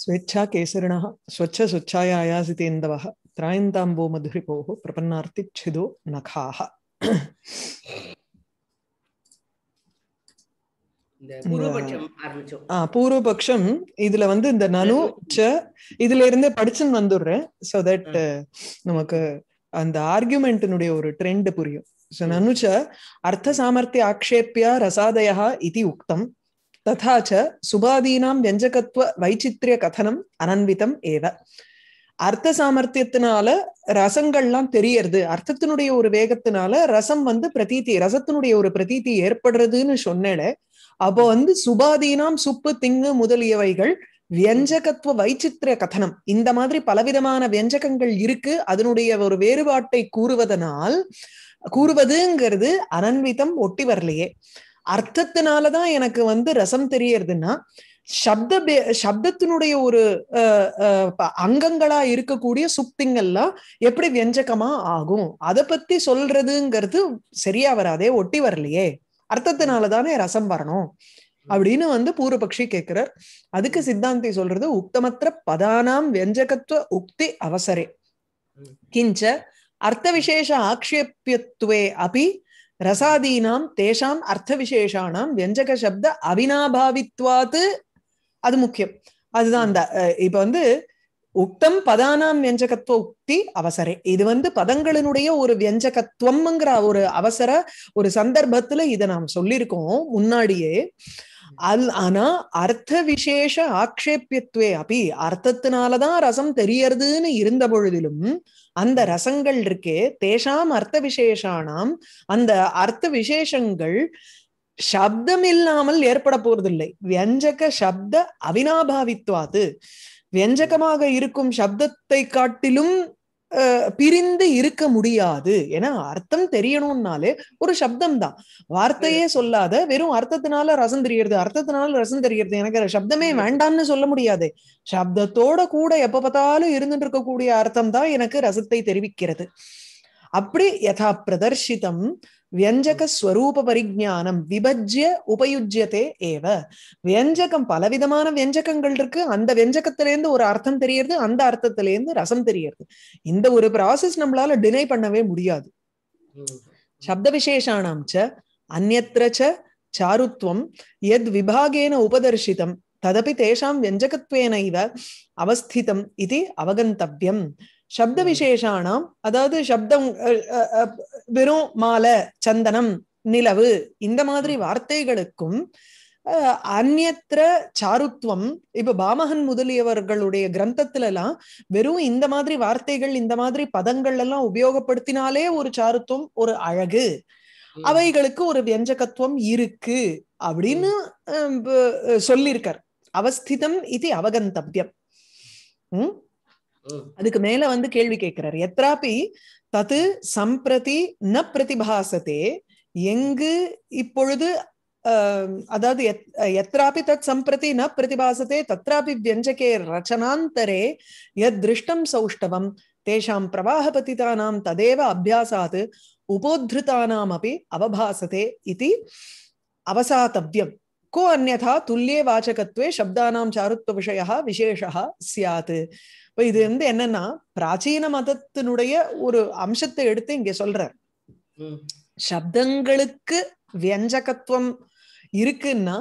ஸ்வேச்சா கேசரிணா ஸ்வச்ச சுச்சாயாசிதேந்தவ திராயந்தாம்போ மதுரிபோ பிரபன்னார்த்தி சிதோ நகாக பூர்வபக்ஷம் இதுல வந்து இந்த நனு ச இதுல இருந்தே படிச்சுன்னு வந்துடுறேன் சோ தட் நமக்கு அந்த ஆர்குமெண்ட்டினுடைய ஒரு ட்ரெண்ட் புரியும் சோ நனுச்ச அர்த்த சாமர்த்திய ஆக்ஷேப்பியா ரசாதயா இது உக்தம் तथा च சுபாதீனாம் व्यञ्जकत्व வைச்சித்ரிய கதனம் அனன்விதம் ஏவ அர்த்த சாமர்த்தியத்தினால ரசங்கள்லாம் தெரியறது அர்த்தத்தினுடைய ஒரு வேகத்தினால ரசம் வந்து பிரதீத்தி ரசத்தினுடைய ஒரு பிரதீத்தி ஏற்படுறதுன்னு சொன்னேனே அப்போ வந்து சுபாதீனாம் சுப்பு திங்கு முதலியவைகள் வியஞ்சகத்துவ வைச்சித்திர கதனம் இந்த மாதிரி பலவிதமான வியஞ்சகங்கள் இருக்கு அதனுடைய ஒரு வேறுபாட்டை கூறுவதனால் கூறுவதுங்கிறது அனன்விதம் ஒட்டி வரலையே அர்த்தத்தினாலதான் எனக்கு வந்து ரசம் தெரியறதுன்னா சப்த சப்தத்தினுடைய ஒரு அங்கங்களா இருக்கக்கூடிய சுப்திங்கள்லாம் எப்படி வியஞ்சகமா ஆகும் அதை பத்தி சொல்றதுங்கிறது சரியா வராதே ஒட்டி வரலையே தானே ரசம் வரணும் அப்படின்னு வந்து பூர்வபக்ஷி கேட்கிறார் அதுக்கு சித்தாந்தி சொல்றது உக்தமற்ற பதானாம் வியஞ்சகத்துவ உக்தி அவசரே கிஞ்ச அர்த்த விசேஷ ஆக்ஷேபியத்துவே அப்படி ரசாதீனாம் தேஷாம் அர்த்த விசேஷானாம் வியஞ்சக சப்த அவினாபாவித்வாத்து அது முக்கியம் அதுதான் அந்த இப்ப வந்து உக்தம் பதானாம் வியஞ்சகத்துவ உக்தி அவசரே இது வந்து பதங்களினுடைய ஒரு வியஞ்சகத்துவம்ங்கிற ஒரு அவசர ஒரு சந்தர்ப்பத்துல இதை நாம் சொல்லியிருக்கோம் முன்னாடியே அல் ஆனா அர்த்த விசேஷ ஆக்ஷேபியத்துவே அப்படி அர்த்தத்தினாலதான் ரசம் தெரியறதுன்னு இருந்த பொழுதிலும் அந்த ரசங்கள் இருக்கே தேஷாம் அர்த்த விசேஷானாம் அந்த அர்த்த விசேஷங்கள் சப்தம் இல்லாமல் ஏற்பட போறதில்லை வியஞ்சக சப்த அவினாபாவித்வாது வியஞ்சகமாக இருக்கும் சப்தத்தை காட்டிலும் பிரிந்து இருக்க முடியாது ஏன்னா அர்த்தம் தெரியணும்னாலே ஒரு சப்தம் தான் வார்த்தையே சொல்லாத வெறும் அர்த்தத்தினால ரசம் தெரியறது அர்த்தத்தினால ரசம் தெரியறது எனக்கு சப்தமே வேண்டாம்னு சொல்ல முடியாது சப்தத்தோட கூட எப்ப பார்த்தாலும் இருந்துட்டு இருக்கக்கூடிய அர்த்தம் தான் எனக்கு ரசத்தை தெரிவிக்கிறது அப்படி யதா பிரதர்ஷிதம் ஸ்வரூப பரிஜானம் விபஜ்ய உபயுஜ்யத்தே ஏவ வியஞ்சகம் பலவிதமான வியஞ்சகங்கள் இருக்கு அந்த வியஞ்சகத்திலேருந்து ஒரு அர்த்தம் தெரியறது அந்த அர்த்தத்திலேருந்து ரசம் தெரியறது இந்த ஒரு ப்ராசஸ் நம்மளால டினை பண்ணவே முடியாது சப்த விசேஷானாம் ச அந்நத்திர சாருத்வம் எத் விபாகேன உபதர்ஷிதம் ததபி தேஷாம் வியஞ்சகத்வேன இவ அவஸ்திதம் இது அவகந்தவ்யம் சப்த விசேஷானாம் அதாவது சப்தம் வெறும் மாலை சந்தனம் நிலவு இந்த மாதிரி வார்த்தைகளுக்கும் அந்நத்திர சாருத்வம் இப்ப பாமகன் முதலியவர்களுடைய கிரந்தத்துல எல்லாம் வெறும் இந்த மாதிரி வார்த்தைகள் இந்த மாதிரி பதங்கள் எல்லாம் உபயோகப்படுத்தினாலே ஒரு சாருத்துவம் ஒரு அழகு அவைகளுக்கு ஒரு வியஞ்சகத்துவம் இருக்கு அப்படின்னு சொல்லியிருக்கார் அவஸ்திதம் இது உம் அதுக்கு மேல வந்து கேள்வி கேட்கிறார் எத்ராபி தது சம்பிரதி ந பிரதிபாசத்தே எங்கு இப்பொழுது அதாவது எத்ராபி தத் சம்பிரதி ந பிரதிபாசத்தே தத்ராபி வியஞ்சகே ரச்சனாந்தரே எத் திருஷ்டம் சௌஷ்டவம் தேஷாம் பிரவாகபதிதானாம் ததேவ அபியாசாத் உபோத்ருதானாம் அப்படி அவபாசதே இது அவசாத்தவ்யம் கோ அந்நா துல்லிய வாச்சகத்துவே சப்தானாம் சாருத்துவ விஷயா விசேஷா சியாது இப்போ இது வந்து என்னன்னா பிராச்சீன மதத்தினுடைய ஒரு அம்சத்தை எடுத்து இங்க சொல்ற சப்தங்களுக்கு வியஞ்சகத்துவம் இருக்குன்னா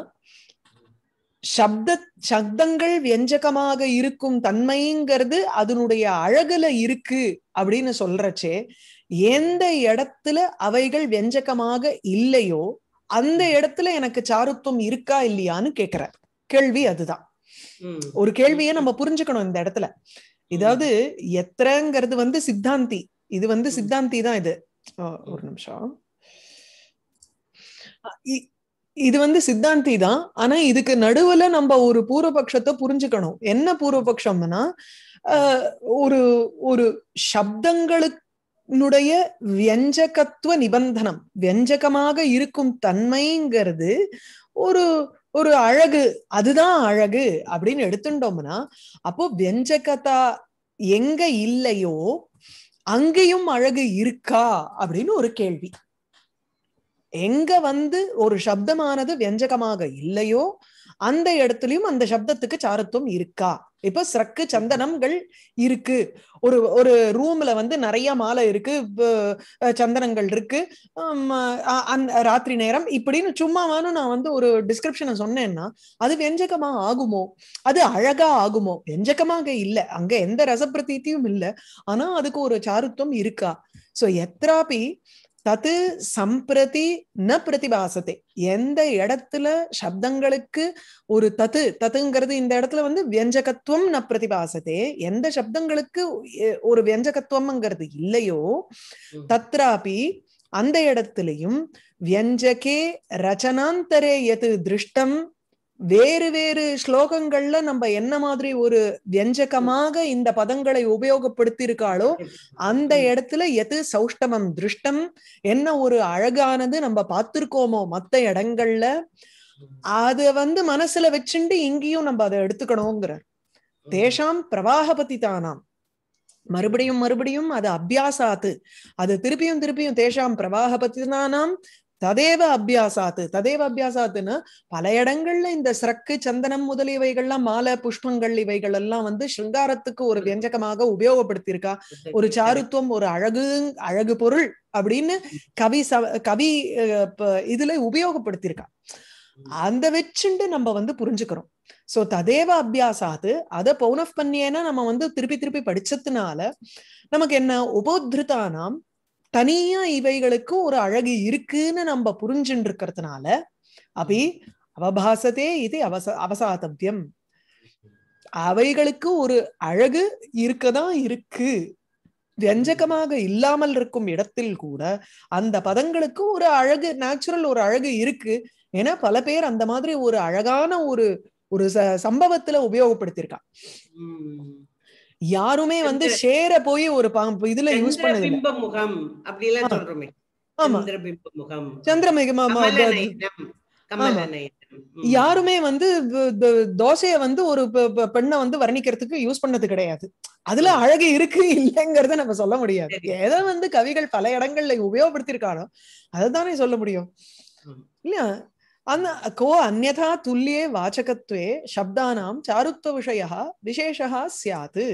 சப்த சப்தங்கள் வியஞ்சகமாக இருக்கும் தன்மைங்கிறது அதனுடைய அழகுல இருக்கு அப்படின்னு சொல்றச்சே எந்த இடத்துல அவைகள் வியஞ்சகமாக இல்லையோ அந்த இடத்துல எனக்கு சாருத்துவம் இருக்கா இல்லையான்னு கேக்குற கேள்வி அதுதான் ஒரு கேள்வியை நம்ம புரிஞ்சுக்கணும் இந்த இடத்துல இதாவது எத்திரங்கிறது வந்து சித்தாந்தி இது வந்து சித்தாந்தி தான் இது ஒரு நிமிஷம் இது வந்து சித்தாந்தி தான் ஆனா இதுக்கு நடுவுல நம்ம ஒரு பூர்வபக்ஷத்தை புரிஞ்சுக்கணும் என்ன பூர்வபக்ஷம்னா ஒரு ஒரு சப்தங்களுக்கு னுடைய வியஞ்சகத்துவ நிபந்தனம் வியஞ்சகமாக இருக்கும் தன்மைங்கிறது ஒரு ஒரு அழகு அதுதான் அழகு அப்படின்னு எடுத்துட்டோம்னா அப்போ வியஞ்சகதா எங்க இல்லையோ அங்கேயும் அழகு இருக்கா அப்படின்னு ஒரு கேள்வி எங்க வந்து ஒரு சப்தமானது வியஞ்சகமாக இல்லையோ அந்த இடத்துலயும் அந்த சப்தத்துக்கு சாரத்துவம் இருக்கா இப்போ சிறக்கு சந்தனங்கள் இருக்கு ஒரு ஒரு ரூம்ல வந்து நிறைய மாலை இருக்கு சந்தனங்கள் இருக்கு ராத்திரி நேரம் இப்படின்னு சும்மாவானு நான் வந்து ஒரு டிஸ்கிரிப்ஷனை சொன்னேன்னா அது வெஞ்சகமா ஆகுமோ அது அழகா ஆகுமோ வெஞ்சகமாக இல்லை அங்க எந்த ரசப்பிரதீத்தியும் இல்லை ஆனா அதுக்கு ஒரு சாருத்துவம் இருக்கா சோ எத்ராபி தத்து சம்பிரதி ந பிரதிபாசத்தை எந்த இடத்துல சப்தங்களுக்கு ஒரு தத்து தத்துங்கிறது இந்த இடத்துல வந்து வியஞ்சகத்துவம் ந பிரதிபாசத்தே எந்த சப்தங்களுக்கு ஒரு வியஞ்சகத்துவம்ங்கிறது இல்லையோ தத்ராபி அந்த இடத்துலையும் வியஞ்சகே ரச்சனாந்தரே எது திருஷ்டம் வேறு வேறு ஸ்லோகங்கள்ல நம்ம என்ன மாதிரி ஒரு வியஞ்சகமாக இந்த பதங்களை உபயோகப்படுத்தி இருக்காளோ அந்த இடத்துல எது சௌஷ்டமம் திருஷ்டம் என்ன ஒரு அழகானது நம்ம பார்த்திருக்கோமோ மத்த இடங்கள்ல அது வந்து மனசுல வச்சுண்டு இங்கேயும் நம்ம அதை எடுத்துக்கணுங்கிறார் தேஷாம் தானாம் மறுபடியும் மறுபடியும் அது அபியாசாத்து அது திருப்பியும் திருப்பியும் தேஷாம் தானாம் ததேவ அபியாசாத்து ததேவ அபியாசாத்துன்னு பல இடங்கள்ல இந்த சிறக்கு சந்தனம் முதலியவைகள்லாம் மாலை புஷ்பங்கள் இவைகள் எல்லாம் வந்து சிருங்காரத்துக்கு ஒரு வியஞ்சகமாக உபயோகப்படுத்தியிருக்கா ஒரு சாருத்துவம் ஒரு அழகு அழகு பொருள் அப்படின்னு கவி கவி இதுல உபயோகப்படுத்தியிருக்கா அந்த வச்சுண்டு நம்ம வந்து புரிஞ்சுக்கிறோம் சோ ததேவ அபியாசாது அதை பௌனஃப் பண்ணியேன்னா நம்ம வந்து திருப்பி திருப்பி படிச்சதுனால நமக்கு என்ன உபோத்ருதானாம் தனியா இவைகளுக்கு ஒரு அழகு இருக்குன்னு நம்ம புரிஞ்சுட்டு இருக்கிறதுனால அபி அவபாசத்தே இது அவச அவசாதவியம் அவைகளுக்கு ஒரு அழகு இருக்கதான் இருக்கு வியஞ்சகமாக இல்லாமல் இருக்கும் இடத்தில் கூட அந்த பதங்களுக்கு ஒரு அழகு நேச்சுரல் ஒரு அழகு இருக்கு ஏன்னா பல பேர் அந்த மாதிரி ஒரு அழகான ஒரு ஒரு சம்பவத்துல உபயோகப்படுத்திருக்கான் யாருமே வந்து ஷேர போய் ஒரு இதுல யூஸ் பண்ணது முகம் அப்படி எல்லாம் சொல்றோமே ஆமா முகம் சந்திரமிகமா யாருமே வந்து தோசைய வந்து ஒரு பெண்ணை வந்து வர்ணிக்கிறதுக்கு யூஸ் பண்ணது கிடையாது அதுல அழகு இருக்கு இல்லைங்கிறத நம்ம சொல்ல முடியாது எதை வந்து கவிகள் பல இடங்கள்ல உபயோகப்படுத்திருக்கானோ அதை தானே சொல்ல முடியும் இல்ல கோ को துல்லியே வாச்சகத்துவே சப்தானாம் शब्दानां चारुत्वविषयः விசேஷா स्यात्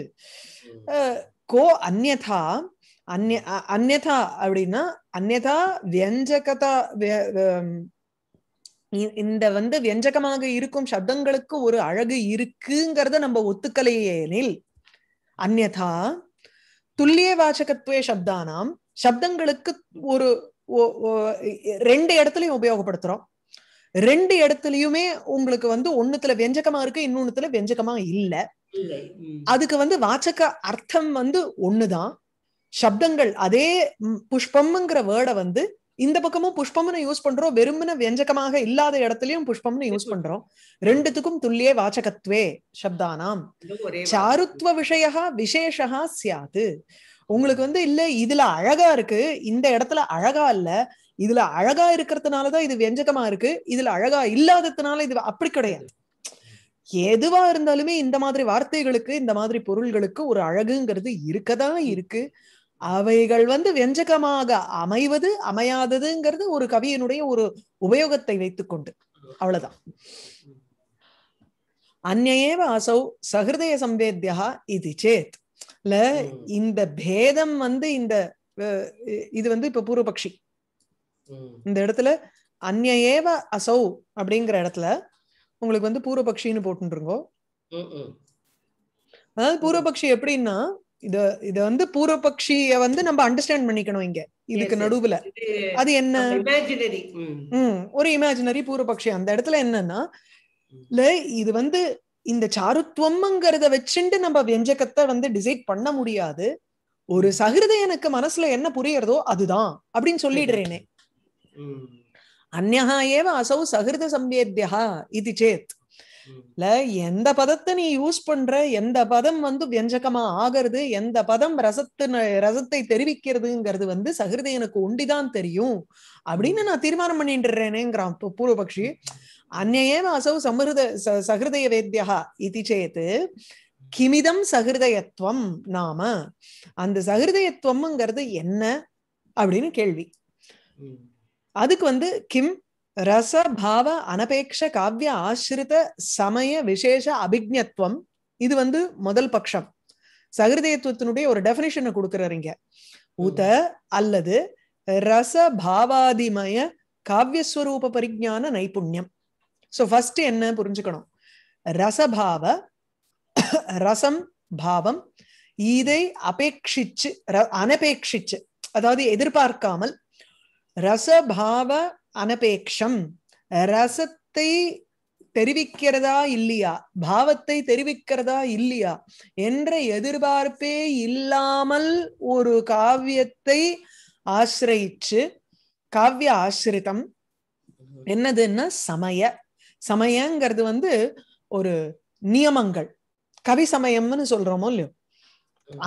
கோ अन्यथा அந்ய அந்நதா அப்படின்னா அந்நதா வியஞ்சகதா இந்த வந்து வியஞ்சகமாக இருக்கும் சப்தங்களுக்கு ஒரு அழகு இருக்குங்கிறத நம்ம ஒத்துக்கலையேனில் அந்நதா துல்லிய வாச்சகத்துவே சப்தானாம் சப்தங்களுக்கு ஒரு ரெண்டு இடத்துலயும் உபயோகப்படுத்துறோம் ரெண்டு இடத்துலயுமே உங்களுக்கு வந்து ஒண்ணுத்துல வெஞ்சகமா இருக்கு இன்னொன்னுத்துல வெஞ்சகமா இல்ல அதுக்கு வந்து வாச்சக அர்த்தம் வந்து ஒண்ணுதான் சப்தங்கள் அதே புஷ்பம்ங்கிற வேர்டை வந்து இந்த பக்கமும் புஷ்பம்னு யூஸ் பண்றோம் வெறுமன வெஞ்சகமாக இல்லாத இடத்துலயும் புஷ்பம்னு யூஸ் பண்றோம் ரெண்டுத்துக்கும் துல்லியே வாச்சகத்வே சப்தானாம் சாருத்வ விஷயா விசேஷகா சியாது உங்களுக்கு வந்து இல்ல இதுல அழகா இருக்கு இந்த இடத்துல அழகா இல்ல இதுல அழகா இருக்கிறதுனாலதான் இது வெஞ்சகமா இருக்கு இதுல அழகா இல்லாததுனால இது அப்படி கிடையாது எதுவா இருந்தாலுமே இந்த மாதிரி வார்த்தைகளுக்கு இந்த மாதிரி பொருள்களுக்கு ஒரு அழகுங்கிறது இருக்கதான் இருக்கு அவைகள் வந்து வெஞ்சகமாக அமைவது அமையாததுங்கிறது ஒரு கவியனுடைய ஒரு உபயோகத்தை வைத்துக்கொண்டு அவ்வளவுதான் அந்நேவ அசௌ சஹிருதய சம்பேத்தியா இது சேத் இந்த பேதம் வந்து இந்த இது வந்து இப்ப பூர்வபக்ஷி இந்த இடத்துல அந்நேவ ஏவ அசௌ அப்படிங்கிற இடத்துல உங்களுக்கு வந்து பூர்வபக்ஷின்னு போட்டுருங்கோ அதாவது பூர்வபக்ஷி எப்படின்னா இத இத வந்து பூர்வபக்ஷிய வந்து நம்ம அண்டர்ஸ்டாண்ட் பண்ணிக்கணும் இங்க இதுக்கு நடுவுல அது என்ன ஒரு இமேஜினரி பூர்வபக்ஷி அந்த இடத்துல என்னன்னா இது வந்து இந்த சாருத்துவம்ங்கிறத வச்சுட்டு நம்ம வெஞ்சகத்தை வந்து டிசைட் பண்ண முடியாது ஒரு சகிருதை எனக்கு மனசுல என்ன புரியறதோ அதுதான் அப்படின்னு சொல்லிடுறேனே அந்யா ஏவ அசௌ சகிருத சம்பேத்தியா இது சேத் எந்த பதத்தை நீ யூஸ் பண்ற எந்த பதம் வந்து வியஞ்சகமா ஆகிறது எந்த பதம் ரசத்து ரசத்தை தெரிவிக்கிறதுங்கிறது வந்து சகிருத எனக்கு உண்டிதான் தெரியும் அப்படின்னு நான் தீர்மானம் பண்ணிட்டுறேனேங்கிறான் பூர்வபக்ஷி அந்நேவ அசௌ சமிருத சகிருதய வேத்தியா இது சேத்து கிமிதம் சகிருதயத்துவம் நாம அந்த சகிருதயத்துவம்ங்கிறது என்ன அப்படின்னு கேள்வி அதுக்கு வந்து கிம் ரச பாவ அனபேக்ஷ காவிய ஆசிரித சமய விசேஷ அபிக்ஞத்துவம் இது வந்து முதல் பட்சம் சகிருதயத்துவத்தினுடைய ஒரு டெபினிஷனை கொடுக்குறீங்க உத அல்லது ரச பாவாதிமய காவியஸ்வரூப பரிஜான நைபுண்யம் ஸோ ஃபர்ஸ்ட் என்ன புரிஞ்சுக்கணும் ரசபாவ ரசம் பாவம் இதை அபேட்சிச்சு அனபேட்சிச்சு அதாவது எதிர்பார்க்காமல் ரசபாவ அனபேக்ஷம் ரசத்தை தெரிவிக்கிறதா இல்லையா பாவத்தை தெரிவிக்கிறதா இல்லையா என்ற எதிர்பார்ப்பே இல்லாமல் ஒரு காவியத்தை ஆசிரியிச்சு காவிய ஆசிரிதம் என்னதுன்னா சமய சமயங்கிறது வந்து ஒரு நியமங்கள் கவி சமயம்னு சொல்றோமோ இல்லையோ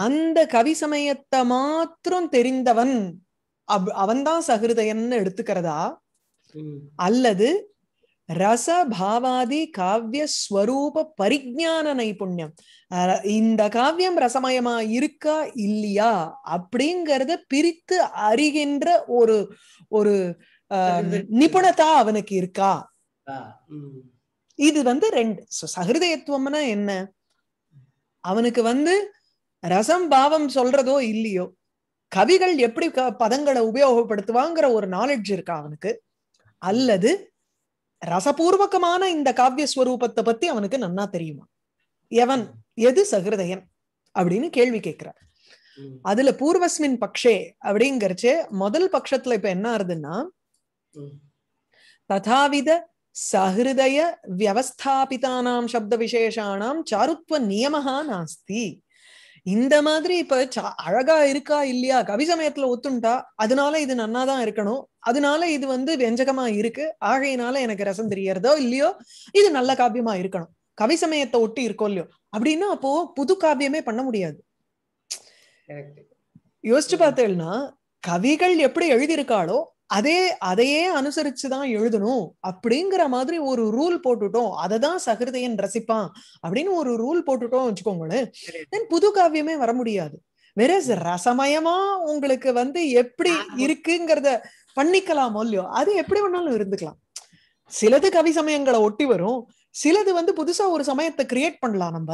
அந்த கவி சமயத்தை மாத்திரம் தெரிந்தவன் அவன்தான் சகிருதயன்னு எடுத்துக்கிறதா அல்லது ரச பாவாதி காவிய ஸ்வரூப பரிஜான நைபுண்ணியம் இந்த காவியம் ரசமயமா இருக்கா இல்லையா அப்படிங்கறத பிரித்து அறிகின்ற ஒரு ஒரு நிபுணத்தா அவனுக்கு இருக்கா இது வந்து ரெண்டு சகிருதயத்துவம்னா என்ன அவனுக்கு வந்து ரசம் பாவம் சொல்றதோ இல்லையோ கவிகள் எப்படி பதங்களை உபயோகப்படுத்துவாங்கிற ஒரு நாலேஜ் இருக்கா அவனுக்கு அல்லது ரசபூர்வகமான இந்த காவிய ஸ்வரூபத்தை பத்தி அவனுக்கு நன்னா தெரியுமா எவன் எது சகிருதயன் அப்படின்னு கேள்வி கேட்கிறார் அதுல பூர்வஸ்மின் பக்ஷே அப்படிங்கறச்சு முதல் பட்சத்துல இப்ப என்ன ஆறுதுன்னா ததாவித சஹிருதய வியவஸ்தாபிதானாம் சப்த விசேஷானாம் சாருத்வ நியமஹா நாஸ்தி இந்த மாதிரி இப்ப அழகா இருக்கா இல்லையா கவி சமயத்துல ஒத்துண்டா அதனால இது நன்னாதான் இருக்கணும் அதனால இது வந்து வெஞ்சகமா இருக்கு ஆகையினால எனக்கு ரசம் தெரியறதோ இல்லையோ இது நல்ல காவியமா இருக்கணும் கவி சமயத்தை ஒட்டி இருக்கோ இல்லையோ அப்படின்னா அப்போ புது காவியமே பண்ண முடியாது யோசிச்சு பார்த்தேன்னா கவிகள் எப்படி எழுதியிருக்காளோ அதே அதையே அனுசரிச்சுதான் எழுதணும் அப்படிங்கிற மாதிரி ஒரு ரூல் போட்டுட்டோம் அதை தான் சகிருதையன் ரசிப்பான் அப்படின்னு ஒரு ரூல் போட்டுட்டோம் வச்சுக்கோங்களேன் தென் புது காவியமே வர முடியாது வெரஸ் ரசமயமா உங்களுக்கு வந்து எப்படி இருக்குங்கிறத பண்ணிக்கலாமோ இல்லையோ அது எப்படி வேணாலும் இருந்துக்கலாம் சிலது கவி சமயங்களை ஒட்டி வரும் சிலது வந்து புதுசா ஒரு சமயத்தை கிரியேட் பண்ணலாம் நம்ம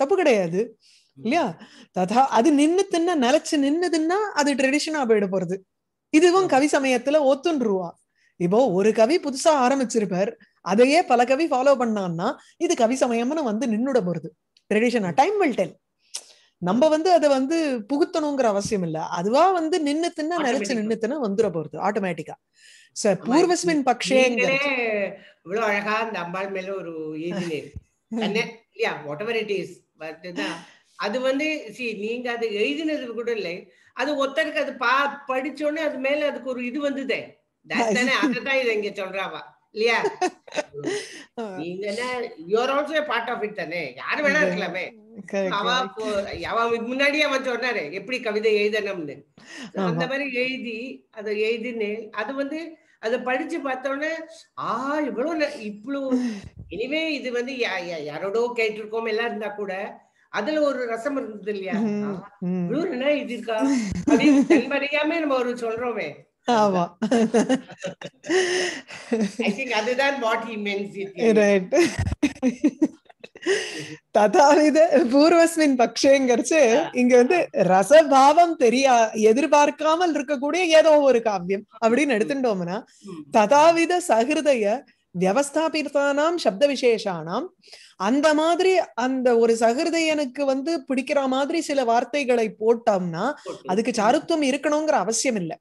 தப்பு கிடையாது இல்லையா ததா அது நின்னு தின்ன நிலைச்சு நின்னுதுன்னா அது ட்ரெடிஷனா போயிட போறது இதுவும் கவி சமயத்துல ஒத்துன்றுவா இப்போ ஒரு கவி புதுசா ஆரம்பிச்சிருப்பார் அதையே பல கவி ஃபாலோ பண்ணான்னா இது கவி சமயம்னு வந்து நின்னுட போறது ட்ரெடிஷனா டைம் வில் டெல் நம்ம வந்து அதை வந்து புகுத்தணுங்கிற அவசியம் இல்ல அதுவா வந்து நின்னுத்துன்னா நினைச்சு தின்னு வந்துட போறது ஆட்டோமேட்டிக்கா சார் பூர்வஸ்மின் பக்ஷே இவ்வளவு அழகா அந்த அம்பாள் மேல ஒரு அது வந்து நீங்க அது எழுதினது கூட இல்லை அது ஒருத்தருக்கு அது பா படிச்சோடனே அது மேல அதுக்கு ஒரு இது வந்ததே தானே அததான் இதை இங்க சொல்றாவா இல்லையா நீங்க you are also part of it தானே யாரு வேணா இருக்கலாமே முன்னாடியே அவன் சொன்னாரு எப்படி கவிதை அந்த மாதிரி எழுதி அது வந்து படிச்சு இவ்வளவு இனிமே இது வந்து யாரோடோ கேட்டிருக்கோம் எல்லாம் இருந்தா கூட அதுல ஒரு ரசம் இருந்தது இல்லையா என்ன இது இருக்கா அப்படின்னு நம்ம ஒரு சொல்றோமே ஆமா அதுதான் வாட் ததாவித பூர்வஸ்மின் பக்ஷேங்கிறச்சு இங்க வந்து ரசபாவம் தெரியா எதிர்பார்க்காமல் இருக்கக்கூடிய ஏதோ ஒரு காவியம் அப்படின்னு எடுத்துட்டோம்னா ததாவித சகிருதய வியவஸ்தாபிதானாம் சப்த விசேஷானாம் அந்த மாதிரி அந்த ஒரு சகிருதையனுக்கு வந்து பிடிக்கிற மாதிரி சில வார்த்தைகளை போட்டோம்னா அதுக்கு சாருத்துவம் இருக்கணுங்கிற அவசியம் இல்லை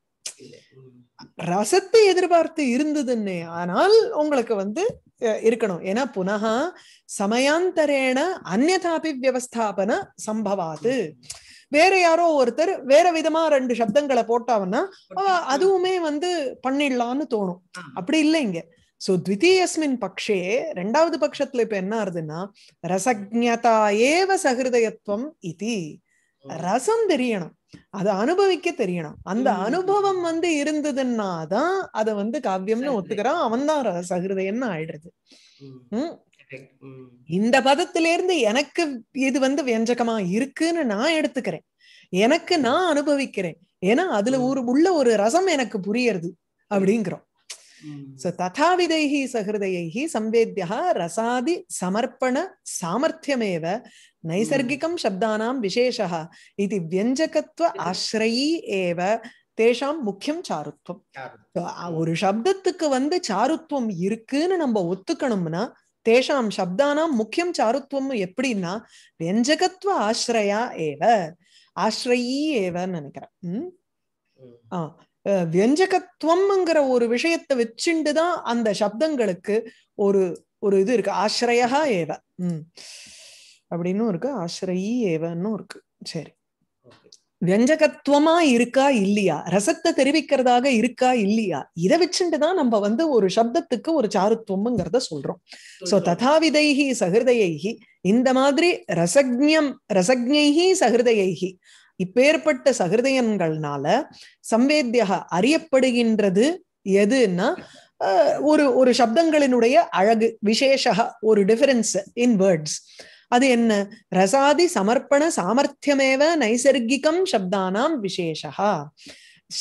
ரசத்தை எதிர்பார்த்து இருந்ததுன்னு ஆனால் உங்களுக்கு வந்து இருக்கணும் ஏன்னா புனகா சமயாந்தரேன அந்நதாபி வியவஸ்தாபன சம்பவாது வேற யாரோ ஒருத்தர் வேற விதமா ரெண்டு சப்தங்களை போட்டாங்கன்னா அதுவுமே வந்து பண்ணிடலாம்னு தோணும் அப்படி இல்லை இங்க சோ த்விதீயஸ்மின் பக்ஷே ரெண்டாவது பட்சத்துல இப்ப என்ன ஆறுதுன்னா ரசஜதா ஏவ சகிருதயத்துவம் இது ரசம் தெரியணும் அதை அனுபவிக்க தெரியணும் அந்த அனுபவம் வந்து இருந்ததுன்னா தான் அதை வந்து காவியம்னு ஒத்துக்கிறான் அவன் தான் சகிருதயன்னு ஆயிடுறது இந்த பதத்துல இருந்து எனக்கு இது வந்து வியஞ்சகமா இருக்குன்னு நான் எடுத்துக்கிறேன் எனக்கு நான் அனுபவிக்கிறேன் ஏன்னா அதுல hmm. ஒரு உள்ள ஒரு ரசம் எனக்கு புரியறது அப்படிங்கிறோம் ததாவிதைஹ சஹிருதைஹ சம்வேத்யா ரசாதி சமர்ப்பண சாமர்த்தியமேவ நைசர்கிகம் சப்தானாம் விசேஷா இது வியஞ்சகத்துவ ஆசிரயி ஏவ தேஷாம் முக்கியம் சாருத்வம் ஒரு சப்தத்துக்கு வந்து சாருத்வம் இருக்குன்னு நம்ம ஒத்துக்கணும்னா தேஷாம் சப்தானாம் முக்கியம் சாருத்வம் எப்படின்னா வெஞ்சகத்துவ ஆசிரயா ஏவ ஆசிரயி ஏவன்னு நினைக்கிறேன் ஆஹ் வியஞ்சகத்துவம்ங்கிற ஒரு விஷயத்தை வச்சுண்டு தான் அந்த சப்தங்களுக்கு ஒரு ஒரு இது இருக்கு ஆசிரயா ஏவ உம் அப்படின்னு இருக்கு ஆசிரயி ஏவன்னு இருக்கு சரி வியஞ்சகத்துவமா இருக்கா இல்லையா ரசத்தை தெரிவிக்கிறதாக இருக்கா இல்லையா இதை வச்சுட்டு தான் நம்ம வந்து ஒரு சப்தத்துக்கு ஒரு சாருத்துவம்ங்கிறத சொல்றோம் சோ ததாவிதைகி சகிருதையைகி இந்த மாதிரி ரசக்ஞம் ரசக்ஞைகி சகிருதையைகி இப்பேற்பட்ட சகிருதயன்கள்னால சம்வேத்தியாக அறியப்படுகின்றது எதுன்னா ஒரு ஒரு சப்தங்களினுடைய அழகு விசேஷ ஒரு டிஃபரன்ஸ் இன் வேர்ட்ஸ் அது என்ன ரசாதி சமர்ப்பண சாமர்த்தியமேவ நைசர்கிகம் சப்தானாம் விசேஷா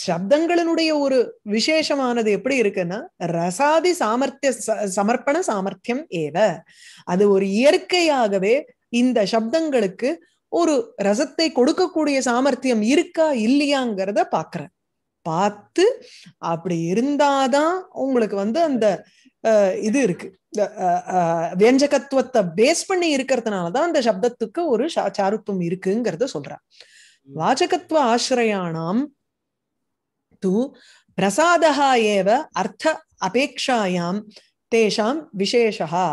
சப்தங்களினுடைய ஒரு விசேஷமானது எப்படி இருக்குன்னா ரசாதி சாமர்த்திய சமர்ப்பண சாமர்த்தியம் ஏவ அது ஒரு இயற்கையாகவே இந்த சப்தங்களுக்கு ஒரு ரசத்தை கொடுக்கக்கூடிய சாமர்த்தியம் இருக்கா இல்லையாங்கிறத பாக்குறேன் பார்த்து அப்படி இருந்தாதான் உங்களுக்கு வந்து அந்த இது இருக்கு வியஞ்சகத்துவத்தை பேஸ் பண்ணி இருக்கிறதுனாலதான் அந்த சப்தத்துக்கு ஒரு சாருத்துவம் இருக்குங்கிறத சொல்ற வாச்சகத்துவ ஆசிரியானாம் து பிரசாதா ஏவ அர்த்த அபேக்ஷாயாம் தேஷாம் விசேஷா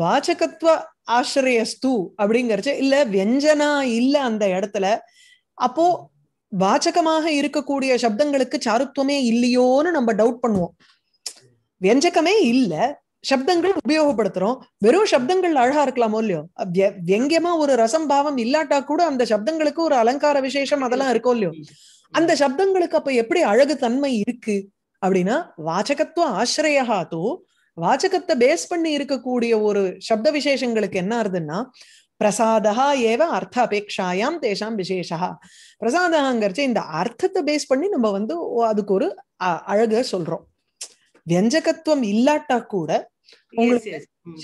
வாச்சகத்துவ ஆசிரியஸ்து அப்படிங்கறச்சு இல்ல வெஞ்சனா இல்ல அந்த இடத்துல அப்போ வாச்சகமாக இருக்கக்கூடிய சப்தங்களுக்கு சாருத்துவமே இல்லையோன்னு நம்ம டவுட் பண்ணுவோம் வெஞ்சகமே இல்ல சப்தங்கள் உபயோகப்படுத்துறோம் வெறும் சப்தங்கள் அழகா இருக்கலாமோ இல்லையோ வெங்கியமா ஒரு ரசம் பாவம் இல்லாட்டா கூட அந்த சப்தங்களுக்கு ஒரு அலங்கார விசேஷம் அதெல்லாம் இருக்கோ இல்லையோ அந்த சப்தங்களுக்கு அப்ப எப்படி அழகு தன்மை இருக்கு அப்படின்னா வாச்சகத்துவ ஆசிரியகாத்தோ வாச்சகத்தை பேஸ் பண்ணி இருக்கக்கூடிய ஒரு சப்த விசேஷங்களுக்கு என்ன ஆறுதுன்னா பிரசாதா ஏவ அர்த்த அபேக்ஷாயாம் தேஷாம் விசேஷா பிரசாதாங்கிறச்சு இந்த அர்த்தத்தை பேஸ் பண்ணி நம்ம வந்து அதுக்கு ஒரு அழக சொல்றோம் வியஞ்சகத்துவம் இல்லாட்டா கூட உங்களுக்கு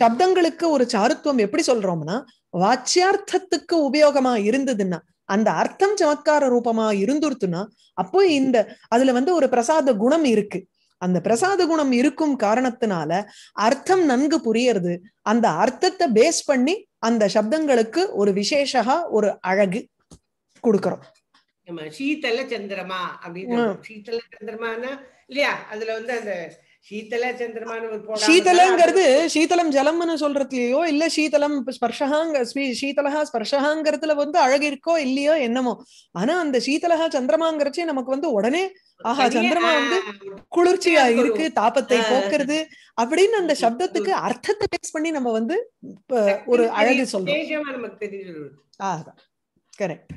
சப்தங்களுக்கு ஒரு சாருத்துவம் எப்படி சொல்றோம்னா வாச்சியார்த்தத்துக்கு உபயோகமா இருந்ததுன்னா அந்த அர்த்தம் சமத்கார ரூபமா இருந்துருத்துன்னா அப்போ இந்த அதுல வந்து ஒரு பிரசாத குணம் இருக்கு அந்த பிரசாத குணம் இருக்கும் காரணத்தினால அர்த்தம் நன்கு புரியறது அந்த அர்த்தத்தை பேஸ் பண்ணி அந்த சப்தங்களுக்கு ஒரு விசேஷகா ஒரு அழகு கொடுக்கறோம் சீதல சந்திரமா அப்படின்னு சீதல சந்திரமானா இல்லையா அதுல வந்து அந்த சீதலங்கிறது சீதலம் ஜலம்னு சொல்றதுலயோ இல்ல சீதலம் ஸ்பர்ஷகாங்க சீதலகா ஸ்பர்ஷகாங்கிறதுல வந்து அழகு இருக்கோ இல்லையோ என்னமோ ஆனா அந்த சீதலகா சந்திரமாங்கிறச்சே நமக்கு வந்து உடனே ஆஹா சந்திரமா வந்து குளிர்ச்சியா இருக்கு தாபத்தை போக்குறது அப்படின்னு அந்த சப்தத்துக்கு அர்த்தத்தை பேஸ் பண்ணி நம்ம வந்து ஒரு அழகு சொல்றோம் கரெக்ட்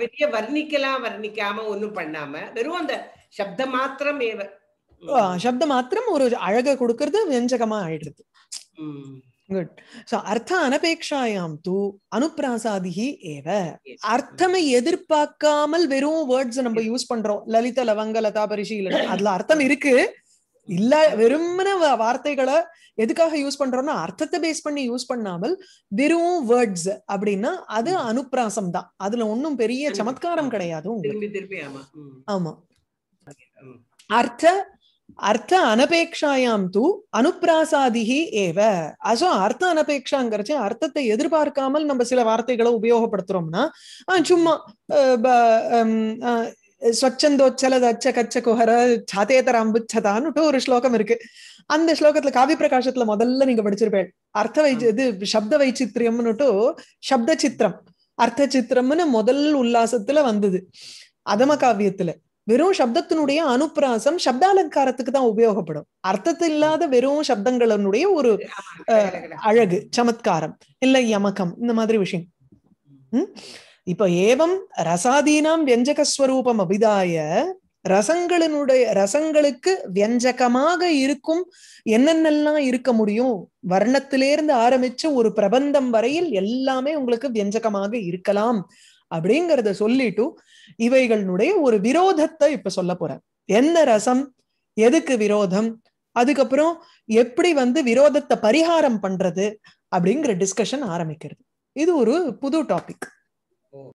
பெரிய வர்ணிக்கலாம் வர்ணிக்காம ஒண்ணும் பண்ணாம வெறும் அந்த சப்த மாத்திரம் சப்த மாத்திரம் ஒரு அழக கொடுக்கறது வெஞ்சகமா ஆயிடுறது குட் சோ அர்த்த அனபேக்ஷாயாம் தூ அனுப்பிராசாதிகி ஏவ அர்த்தமை எதிர்பார்க்காமல் வெறும் வேர்ட்ஸ் நம்ம யூஸ் பண்றோம் லலித லவங்க லதா பரிசீலனை அதுல அர்த்தம் இருக்கு இல்ல வெறும்ன வார்த்தைகளை எதுக்காக யூஸ் பண்றோம்னா அர்த்தத்தை பேஸ் பண்ணி யூஸ் பண்ணாமல் வெறும் வேர்ட்ஸ் அப்படின்னா அது அனுப்பிராசம் தான் அதுல ஒன்னும் பெரிய சமத்காரம் கிடையாது ஆமா அர்த்த அர்த்த அனபேக்ஷாயாம் தூ அனுப்பிராசாதிகி ஏவ அசோ அர்த்த அனபேக்ஷாங்கிறச்சு அர்த்தத்தை எதிர்பார்க்காமல் நம்ம சில வார்த்தைகளை உபயோகப்படுத்துறோம்னா சும்மா ஸ்வச்சந்தோச்சல அச்ச கச்ச குஹர சாதேதர அம்புச்சதான்னு ஒரு ஸ்லோகம் இருக்கு அந்த ஸ்லோகத்துல காவி பிரகாசத்துல முதல்ல நீங்க படிச்சிருப்பேள் அர்த்த வை இது சப்த வைச்சித்திரியம்னுட்டு சப்த சித்திரம் அர்த்த சித்திரம்னு முதல் உல்லாசத்துல வந்தது அதம காவியத்துல வெறும் சப்தத்தினுடைய அனுப்பிராசம் சப்த அலங்காரத்துக்கு தான் உபயோகப்படும் அர்த்தத்து இல்லாத வெறும் சப்தங்களுடைய ஒரு அழகு சமத்காரம் இல்ல யமகம் இந்த மாதிரி விஷயம் உம் இப்ப ஏவம் ரசாதீனாம் வியஞ்சகஸ்வரூபம் அபிதாய ரசங்களினுடைய ரசங்களுக்கு வியஞ்சகமாக இருக்கும் என்னென்னலாம் இருக்க முடியும் வர்ணத்திலேருந்து ஆரம்பிச்ச ஒரு பிரபந்தம் வரையில் எல்லாமே உங்களுக்கு வியஞ்சகமாக இருக்கலாம் அப்படிங்கிறத சொல்லிட்டு இவைகளுடைய ஒரு விரோதத்தை இப்ப சொல்ல போறேன் எந்த ரசம் எதுக்கு விரோதம் அதுக்கப்புறம் எப்படி வந்து விரோதத்தை பரிகாரம் பண்றது அப்படிங்கிற டிஸ்கஷன் ஆரம்பிக்கிறது இது ஒரு புது டாபிக்